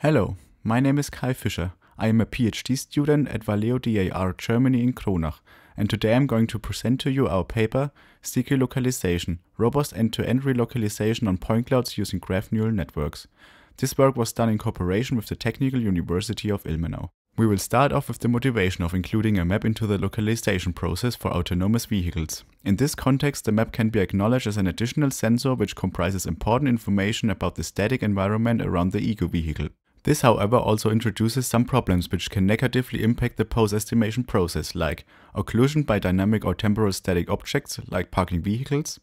Hello, my name is Kai Fischer. I am a PhD student at Valeo DAR Germany in Kronach, and today I'm going to present to you our paper Sticky Localization Robust End to End Relocalization on Point Clouds Using Graph Neural Networks. This work was done in cooperation with the Technical University of Ilmenau. We will start off with the motivation of including a map into the localization process for autonomous vehicles. In this context, the map can be acknowledged as an additional sensor which comprises important information about the static environment around the eco-vehicle. This however also introduces some problems which can negatively impact the pose estimation process like occlusion by dynamic or temporal static objects like parking vehicles,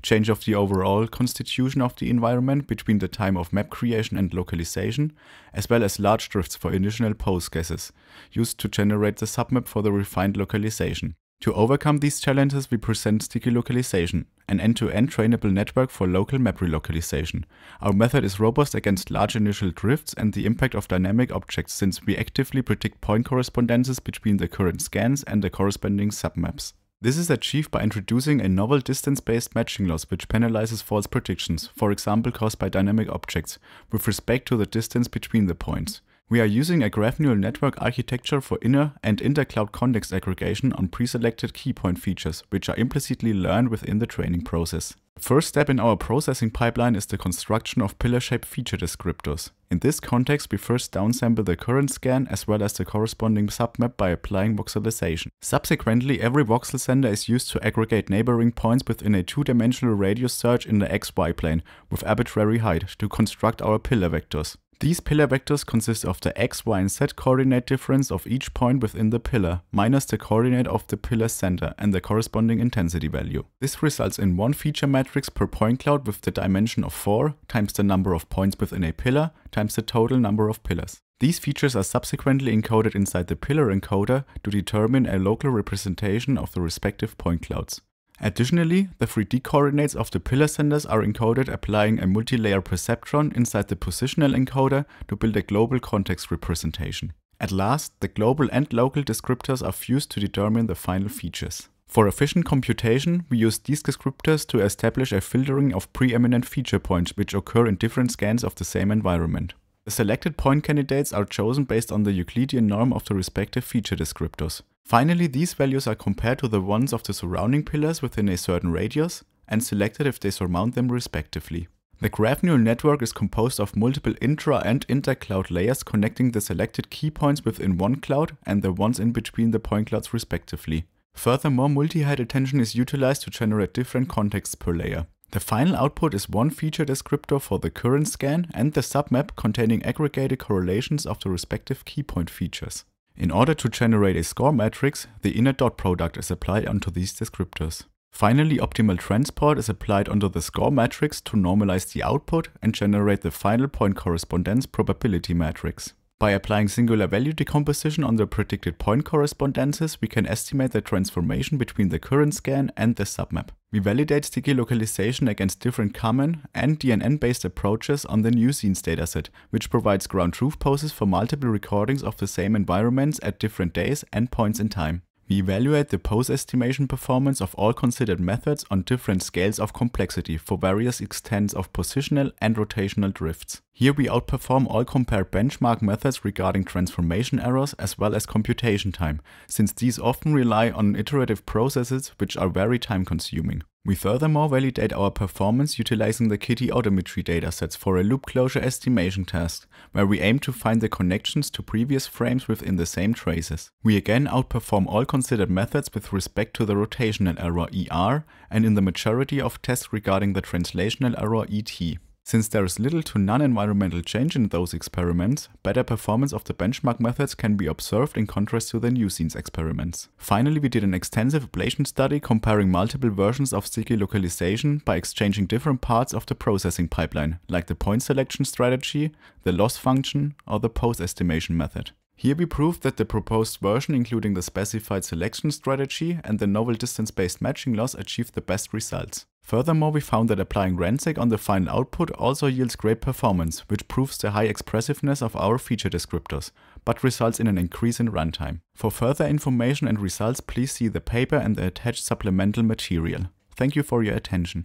change of the overall constitution of the environment between the time of map creation and localization, as well as large drifts for initial pose guesses, used to generate the submap for the refined localization. To overcome these challenges, we present Sticky Localization, an end-to-end -end trainable network for local map relocalization. Our method is robust against large initial drifts and the impact of dynamic objects since we actively predict point correspondences between the current scans and the corresponding submaps. This is achieved by introducing a novel distance-based matching loss which penalizes false predictions, for example caused by dynamic objects, with respect to the distance between the points. We are using a graph neural network architecture for inner and inter-cloud context aggregation on pre-selected keypoint features, which are implicitly learned within the training process. First step in our processing pipeline is the construction of pillar-shaped feature descriptors. In this context, we first downsample the current scan as well as the corresponding submap by applying voxelization. Subsequently, every voxel sender is used to aggregate neighboring points within a two-dimensional radius search in the xy plane with arbitrary height to construct our pillar vectors. These pillar vectors consist of the x, y and z coordinate difference of each point within the pillar, minus the coordinate of the pillar center and the corresponding intensity value. This results in one feature matrix per point cloud with the dimension of 4 times the number of points within a pillar times the total number of pillars. These features are subsequently encoded inside the pillar encoder to determine a local representation of the respective point clouds. Additionally, the 3D coordinates of the pillar centers are encoded applying a multi-layer perceptron inside the positional encoder to build a global context representation. At last, the global and local descriptors are fused to determine the final features. For efficient computation, we use these descriptors to establish a filtering of preeminent feature points which occur in different scans of the same environment. The selected point candidates are chosen based on the Euclidean norm of the respective feature descriptors. Finally, these values are compared to the ones of the surrounding pillars within a certain radius and selected if they surmount them respectively. The graph neural network is composed of multiple intra and inter-cloud layers connecting the selected key points within one cloud and the ones in between the point clouds respectively. Furthermore, multi-height attention is utilized to generate different contexts per layer. The final output is one feature descriptor for the current scan and the submap containing aggregated correlations of the respective keypoint features. In order to generate a score matrix, the inner dot product is applied onto these descriptors. Finally, optimal transport is applied onto the score matrix to normalize the output and generate the final point correspondence probability matrix. By applying singular value decomposition on the predicted point correspondences, we can estimate the transformation between the current scan and the submap. We validate sticky localization against different common and DNN-based approaches on the new scenes dataset, which provides ground truth poses for multiple recordings of the same environments at different days and points in time. We evaluate the pose estimation performance of all considered methods on different scales of complexity for various extents of positional and rotational drifts. Here we outperform all compared benchmark methods regarding transformation errors as well as computation time, since these often rely on iterative processes which are very time consuming. We furthermore validate our performance utilizing the Kitty odometry datasets for a loop closure estimation test, where we aim to find the connections to previous frames within the same traces. We again outperform all considered methods with respect to the rotational error ER and in the majority of tests regarding the translational error ET. Since there is little to none environmental change in those experiments, better performance of the benchmark methods can be observed in contrast to the scenes experiments. Finally, we did an extensive ablation study comparing multiple versions of sticky localization by exchanging different parts of the processing pipeline, like the point selection strategy, the loss function, or the post estimation method. Here we proved that the proposed version including the specified selection strategy and the novel distance-based matching loss achieved the best results. Furthermore, we found that applying Rancic on the final output also yields great performance, which proves the high expressiveness of our feature descriptors, but results in an increase in runtime. For further information and results, please see the paper and the attached supplemental material. Thank you for your attention.